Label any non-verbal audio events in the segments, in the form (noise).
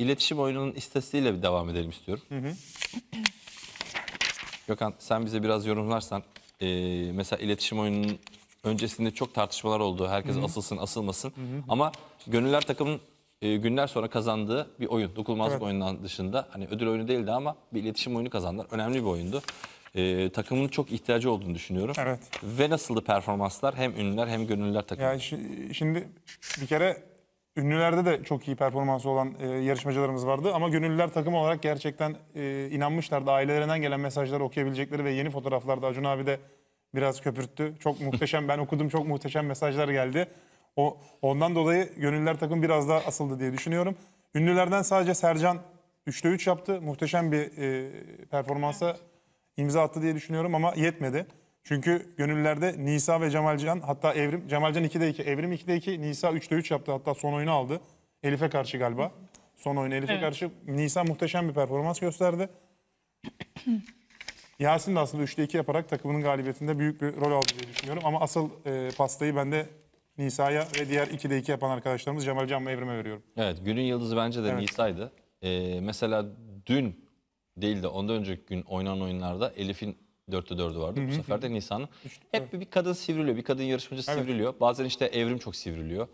iletişim oyununun istatistiğiyle bir devam edelim istiyorum. Hı hı. Gökhan sen bize biraz yorumlarsan e, mesela iletişim oyununun öncesinde çok tartışmalar oldu. Herkes Hı -hı. asılsın asılmasın. Hı -hı. Ama gönüller takımın e, günler sonra kazandığı bir oyun. Dokunulmazlık evet. oyunundan dışında hani ödül oyunu değildi ama bir iletişim oyunu kazandılar. Önemli bir oyundu. E, takımın çok ihtiyacı olduğunu düşünüyorum. Evet. Ve nasıldı performanslar hem ünlüler hem gönüllüler takımı? Ya şimdi bir kere Ünlülerde de çok iyi performansı olan e, yarışmacılarımız vardı ama gönüllüler takım olarak gerçekten e, inanmışlardı. Ailelerinden gelen mesajları okuyabilecekleri ve yeni fotoğraflarda Acun abi de biraz köpürttü. Çok (laughs) muhteşem ben okudum çok muhteşem mesajlar geldi. O ondan dolayı gönüllüler takım biraz daha asıldı diye düşünüyorum. Ünlülerden sadece Sercan 3'te 3 yaptı. Muhteşem bir e, performansa imza attı diye düşünüyorum ama yetmedi. Çünkü gönüllerde Nisa ve Cemalcan hatta Evrim, Cemalcan 2'de 2, Evrim 2'de 2, Nisa 3'de 3 yaptı hatta son oyunu aldı. Elif'e karşı galiba. Son oyun Elif'e evet. karşı Nisa muhteşem bir performans gösterdi. (clears throat) Yasin de aslında 3'te 2 yaparak takımının galibiyetinde büyük bir rol aldı diye düşünüyorum. Ama asıl e, pastayı ben de Nisa'ya ve diğer 2'de 2 yapan arkadaşlarımız Cemal Can ve Evrim'e veriyorum. Evet günün yıldızı bence de evet. Nisa'ydı. Ee, mesela dün değil de ondan önceki gün oynanan oyunlarda Elif'in dörtte dördü vardı. Bu sefer de Nisan'ın. Hep bir kadın sivriliyor. Bir kadın yarışmacı evet. sivriliyor. Bazen işte Evrim çok sivriliyor.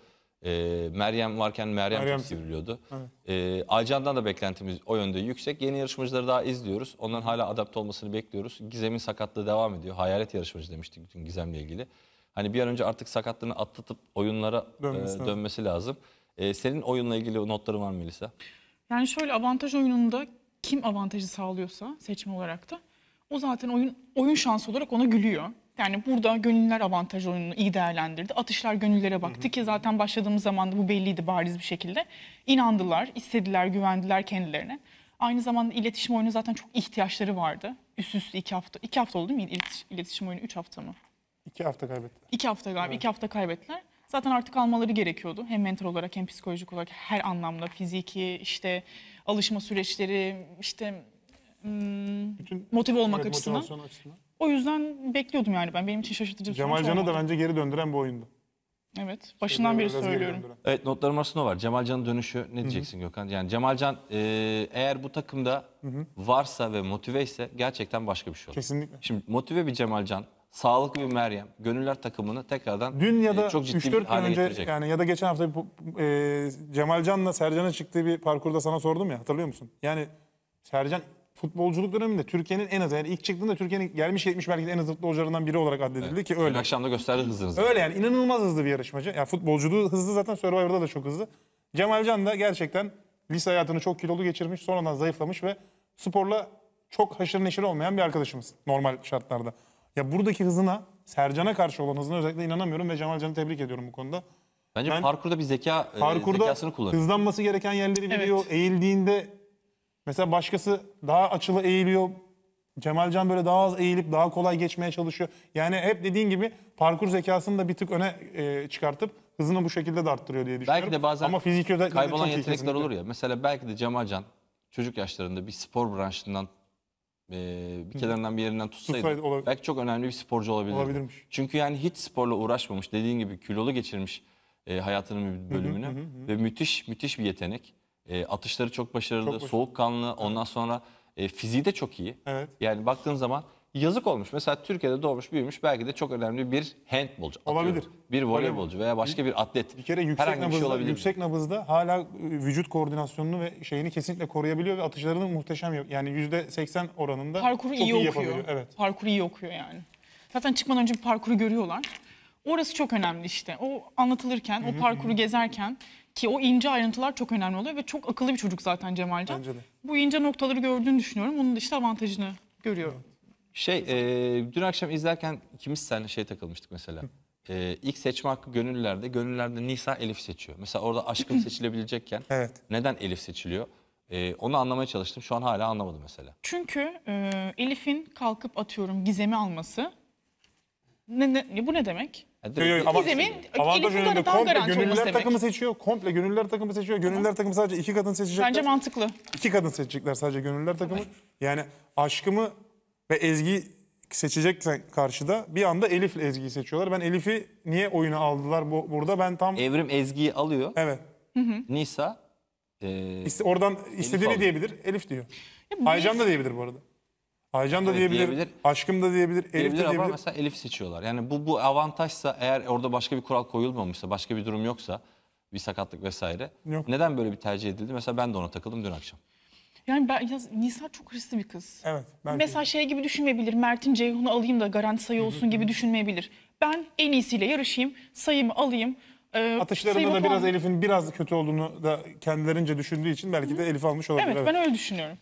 E, Meryem varken Meryem, Meryem çok sivriliyordu. Evet. E, Aycan'dan da beklentimiz o yönde yüksek. Yeni yarışmacıları daha izliyoruz. Onların hala adapte olmasını bekliyoruz. Gizem'in sakatlığı devam ediyor. Hayalet yarışmacı demiştik bütün Gizem'le ilgili. Hani bir an önce artık sakatlığını atlatıp oyunlara dönmesi, e, dönmesi lazım. E, senin oyunla ilgili notların var mı Melisa? Yani şöyle avantaj oyununda kim avantajı sağlıyorsa seçme olarak da o zaten oyun oyun şansı olarak ona gülüyor. Yani burada gönüller avantaj oyununu iyi değerlendirdi. Atışlar gönüllere baktı hı hı. ki zaten başladığımız zaman da bu belliydi bariz bir şekilde. İnandılar, istediler, güvendiler kendilerine. Aynı zamanda iletişim oyunu zaten çok ihtiyaçları vardı. Üst üste iki hafta. iki hafta oldu değil mi İletiş, iletişim oyunu? Üç hafta mı? İki hafta kaybettiler. İki hafta galiba. Evet. İki hafta kaybettiler. Zaten artık almaları gerekiyordu. Hem mental olarak hem psikolojik olarak her anlamda fiziki işte alışma süreçleri işte Hmm, Bütün motive olmak evet, açısından. açısından. O yüzden bekliyordum yani ben. Benim için şaşırtıcı bir Cemal sonuç Can'ı da bence geri döndüren bu oyundu. Evet. Başından beri söylüyorum. Evet notlarım arasında var? Cemal Cemalcan'ın dönüşü ne diyeceksin Gökhan? Yani Cemalcan e, eğer bu takımda varsa ve motive ise gerçekten başka bir şey olur. Kesinlikle. Şimdi motive bir Cemal Can, sağlıklı bir Meryem, gönüller takımını tekrardan Dün ya e, çok ciddi bir 3-4 gün hale önce getirecek. yani ya da geçen hafta bu- e, Cemal Can'la Sercan'ın çıktığı bir parkurda sana sordum ya hatırlıyor musun? Yani Sercan futbolculuk döneminde Türkiye'nin en azı, yani ilk çıktığında Türkiye'nin gelmiş geçmiş belki de en hızlı futbolcularından biri olarak addedildi evet. ki öyle. Akşamda gösterdi hızınızı. Öyle yani inanılmaz hızlı bir yarışmacı. Yani futbolculuğu hızlı zaten Survivor'da da çok hızlı. Cemalcan da gerçekten lise hayatını çok kilolu geçirmiş, sonradan zayıflamış ve sporla çok haşır neşir olmayan bir arkadaşımız normal şartlarda. Ya buradaki hızına, Sercan'a karşı olan hızına özellikle inanamıyorum ve Cemal tebrik ediyorum bu konuda. Bence ben, parkurda bir zeka e, parkurda zekasını kullanıyor. Hızlanması gereken yerleri biliyor. Evet. Eğildiğinde Mesela başkası daha açılı eğiliyor. Cemalcan böyle daha az eğilip daha kolay geçmeye çalışıyor. Yani hep dediğin gibi parkur zekasını da bir tık öne e, çıkartıp hızını bu şekilde de arttırıyor diye düşünüyorum. Belki de bazen Ama kaybolan yetenekler olur ya. Mesela belki de Cemalcan çocuk yaşlarında bir spor branşından e, bir kenarından bir yerinden tutsaydı, tutsaydı belki çok önemli bir sporcu olabilirdi. Olabilirmiş. Çünkü yani hiç sporla uğraşmamış dediğin gibi kilolu geçirmiş e, hayatının bir bölümünü hı hı hı hı. ve müthiş müthiş bir yetenek. E, atışları çok başarılı, çok soğukkanlı. Evet. Ondan sonra e, fiziği de çok iyi. Evet. Yani baktığın zaman yazık olmuş. Mesela Türkiye'de doğmuş, büyümüş. Belki de çok önemli bir handbolcu. Atıyorum. Olabilir. Bir voleybolcu veya başka bir atlet. Bir kere yüksek Herhangi şey nabızda, şey olabilir. yüksek nabızda hala e, vücut koordinasyonunu ve şeyini kesinlikle koruyabiliyor ve atışlarını muhteşem yapıyor. Yani %80 oranında parkuru çok iyi, iyi okuyor. yapabiliyor. Evet. Parkuru iyi okuyor yani. Zaten çıkmadan önce bir parkuru görüyorlar. Orası çok önemli işte. O anlatılırken, Hı -hı. o parkuru gezerken ki o ince ayrıntılar çok önemli oluyor ve çok akıllı bir çocuk zaten Cemalcan. Bence de. Bu ince noktaları gördüğünü düşünüyorum. Onun da işte avantajını görüyorum. Şey, e, dün akşam izlerken ikimiz seninle şey takılmıştık mesela. E, ilk seçme hakkı gönüllerde, gönüllerde Nisa Elif seçiyor. Mesela orada aşkın (clears throat) seçilebilecekken Evet. neden Elif seçiliyor? E, onu anlamaya çalıştım. Şu an hala anlamadım mesela. Çünkü e, Elif'in kalkıp atıyorum gizemi alması. Ne, ne, bu ne demek? Yok, yok, ama Sizemin avantaj Elif'in önünde tam komple garanti olması gönüllüler demek. takımı seçiyor. Komple gönüllüler takımı seçiyor. Gönüllüler takımı sadece iki kadın seçecekler. Bence mantıklı. İki kadın seçecekler sadece gönüllüler takımı. Yani aşkımı ve Ezgi'yi seçeceksen karşıda bir anda Elif'le Ezgi'yi seçiyorlar. Ben Elif'i niye oyuna aldılar bu, burada? Ben tam Evrim Ezgi'yi alıyor. evet. Nisa e, İste- oradan istediğini alıyor. diyebilir. Elif diyor. Ya bu Aycan da diyebilir bu arada. Aycan da diyebilir, diyebilir. aşkım da diyebilir, Elif Diyebilir de ama mesela Elif seçiyorlar. Yani bu bu avantajsa eğer orada başka bir kural koyulmamışsa, başka bir durum yoksa bir sakatlık vesaire. Yok. Neden böyle bir tercih edildi? Mesela ben de ona takıldım dün akşam. Yani ben ya, Nisa çok hırslı bir kız. Evet. belki. Mesela şey gibi düşünmeyebilir. Mert'in Ceyhun'u alayım da garanti sayı olsun gibi düşünmeyebilir. Ben en iyisiyle yarışayım, sayımı alayım. e, Atışlarında da biraz Elif'in biraz kötü olduğunu da kendilerince düşündüğü için belki de Elif almış olabilir. Evet, ben öyle düşünüyorum.